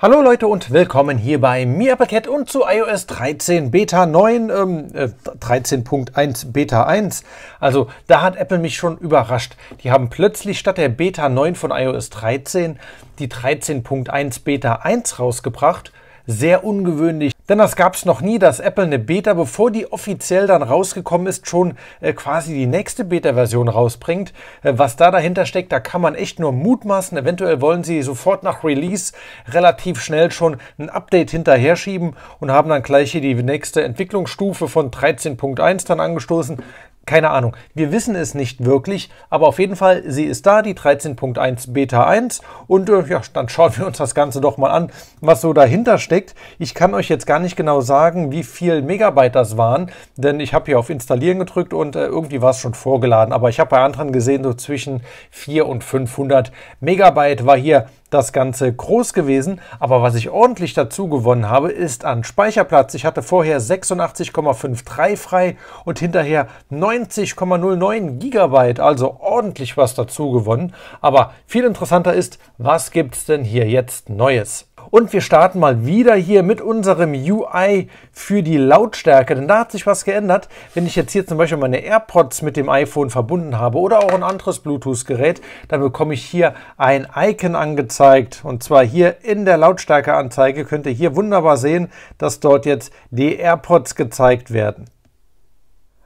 Hallo Leute und willkommen hier bei MiaPaket und zu iOS 13 Beta 9, ähm, äh, 13.1 Beta 1. Also da hat Apple mich schon überrascht. Die haben plötzlich statt der Beta 9 von iOS 13 die 13.1 Beta 1 rausgebracht sehr ungewöhnlich, denn das gab es noch nie, dass Apple eine Beta, bevor die offiziell dann rausgekommen ist, schon äh, quasi die nächste Beta-Version rausbringt. Äh, was da dahinter steckt, da kann man echt nur mutmaßen. Eventuell wollen sie sofort nach Release relativ schnell schon ein Update hinterher schieben und haben dann gleich hier die nächste Entwicklungsstufe von 13.1 dann angestoßen keine Ahnung. Wir wissen es nicht wirklich, aber auf jeden Fall, sie ist da, die 13.1 Beta 1. Und äh, ja, dann schauen wir uns das Ganze doch mal an, was so dahinter steckt. Ich kann euch jetzt gar nicht genau sagen, wie viel Megabyte das waren, denn ich habe hier auf Installieren gedrückt und äh, irgendwie war es schon vorgeladen. Aber ich habe bei anderen gesehen, so zwischen 400 und 500 Megabyte war hier das Ganze groß gewesen. Aber was ich ordentlich dazu gewonnen habe, ist an Speicherplatz. Ich hatte vorher 86,53 frei und hinterher 9 90,09 Gigabyte, also ordentlich was dazu gewonnen. Aber viel interessanter ist, was gibt es denn hier jetzt Neues? Und wir starten mal wieder hier mit unserem UI für die Lautstärke, denn da hat sich was geändert. Wenn ich jetzt hier zum Beispiel meine AirPods mit dem iPhone verbunden habe oder auch ein anderes Bluetooth-Gerät, dann bekomme ich hier ein Icon angezeigt. Und zwar hier in der Lautstärkeanzeige könnt ihr hier wunderbar sehen, dass dort jetzt die AirPods gezeigt werden.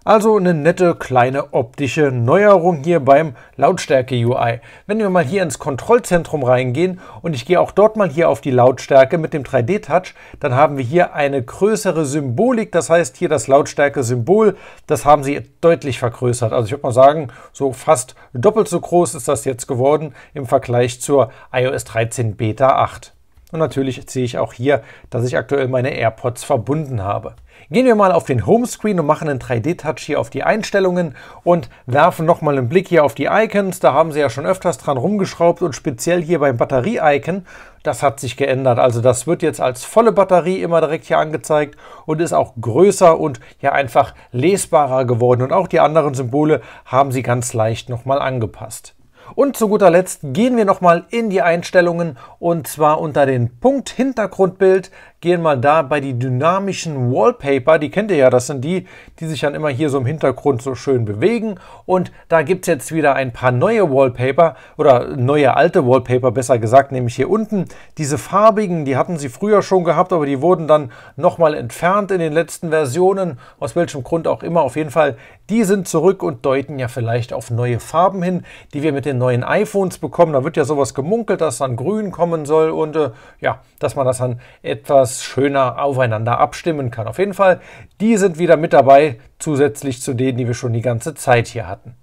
Also eine nette kleine optische Neuerung hier beim Lautstärke-UI. Wenn wir mal hier ins Kontrollzentrum reingehen und ich gehe auch dort mal hier auf die Lautstärke mit dem 3D-Touch, dann haben wir hier eine größere Symbolik. Das heißt hier das Lautstärke-Symbol, das haben sie deutlich vergrößert. Also ich würde mal sagen, so fast doppelt so groß ist das jetzt geworden im Vergleich zur iOS 13 Beta 8. Und natürlich sehe ich auch hier, dass ich aktuell meine AirPods verbunden habe. Gehen wir mal auf den Homescreen und machen einen 3D-Touch hier auf die Einstellungen und werfen nochmal einen Blick hier auf die Icons. Da haben sie ja schon öfters dran rumgeschraubt und speziell hier beim Batterie-Icon, das hat sich geändert. Also das wird jetzt als volle Batterie immer direkt hier angezeigt und ist auch größer und ja einfach lesbarer geworden. Und auch die anderen Symbole haben sie ganz leicht nochmal angepasst. Und zu guter Letzt gehen wir nochmal in die Einstellungen und zwar unter den Punkt Hintergrundbild gehen mal da bei die dynamischen Wallpaper. Die kennt ihr ja, das sind die, die sich dann immer hier so im Hintergrund so schön bewegen. Und da gibt es jetzt wieder ein paar neue Wallpaper oder neue alte Wallpaper, besser gesagt, nämlich hier unten. Diese farbigen, die hatten sie früher schon gehabt, aber die wurden dann nochmal entfernt in den letzten Versionen, aus welchem Grund auch immer. Auf jeden Fall, die sind zurück und deuten ja vielleicht auf neue Farben hin, die wir mit den neuen iPhones bekommen. Da wird ja sowas gemunkelt, dass dann grün kommen soll und äh, ja, dass man das dann etwas etwas schöner aufeinander abstimmen kann. Auf jeden Fall, die sind wieder mit dabei, zusätzlich zu denen, die wir schon die ganze Zeit hier hatten.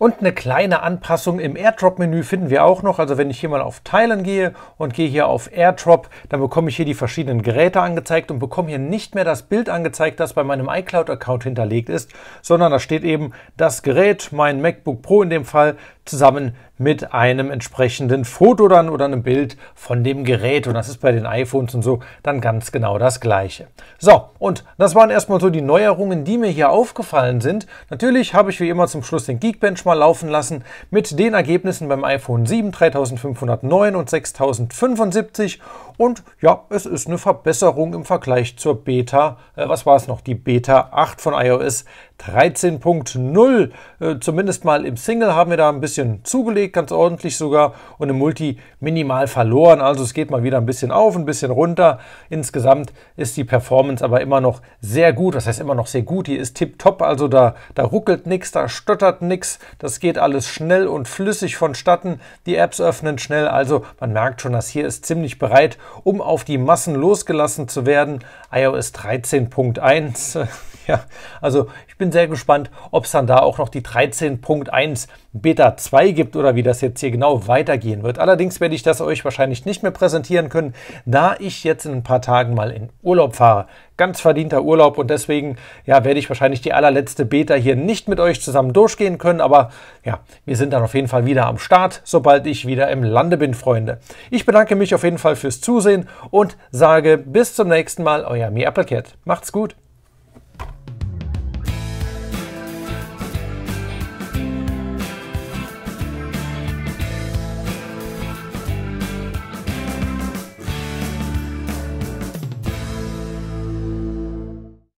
Und eine kleine Anpassung im AirDrop-Menü finden wir auch noch. Also wenn ich hier mal auf Teilen gehe und gehe hier auf AirDrop, dann bekomme ich hier die verschiedenen Geräte angezeigt und bekomme hier nicht mehr das Bild angezeigt, das bei meinem iCloud-Account hinterlegt ist, sondern da steht eben das Gerät, mein MacBook Pro in dem Fall, zusammen mit einem entsprechenden Foto dann oder einem Bild von dem Gerät. Und das ist bei den iPhones und so dann ganz genau das gleiche. So, und das waren erstmal so die Neuerungen, die mir hier aufgefallen sind. Natürlich habe ich wie immer zum Schluss den Geekbench mal laufen lassen mit den Ergebnissen beim iPhone 7, 3509 und 6075 und ja, es ist eine Verbesserung im Vergleich zur Beta, äh, was war es noch, die Beta 8 von iOS 13.0. Äh, zumindest mal im Single haben wir da ein bisschen zugelegt, ganz ordentlich sogar, und im Multi minimal verloren. Also es geht mal wieder ein bisschen auf, ein bisschen runter. Insgesamt ist die Performance aber immer noch sehr gut. Das heißt immer noch sehr gut. Hier ist tipptopp, also da, da ruckelt nichts, da stottert nichts. Das geht alles schnell und flüssig vonstatten. Die Apps öffnen schnell. Also man merkt schon, dass hier ist ziemlich bereit um auf die Massen losgelassen zu werden. iOS 13.1 ja, also ich bin sehr gespannt, ob es dann da auch noch die 13.1 Beta 2 gibt oder wie das jetzt hier genau weitergehen wird. Allerdings werde ich das euch wahrscheinlich nicht mehr präsentieren können, da ich jetzt in ein paar Tagen mal in Urlaub fahre. Ganz verdienter Urlaub und deswegen ja, werde ich wahrscheinlich die allerletzte Beta hier nicht mit euch zusammen durchgehen können, aber ja, wir sind dann auf jeden Fall wieder am Start, sobald ich wieder im Lande bin, Freunde. Ich bedanke mich auf jeden Fall fürs Zusehen und sage bis zum nächsten Mal, euer Mi Applecat. Macht's gut!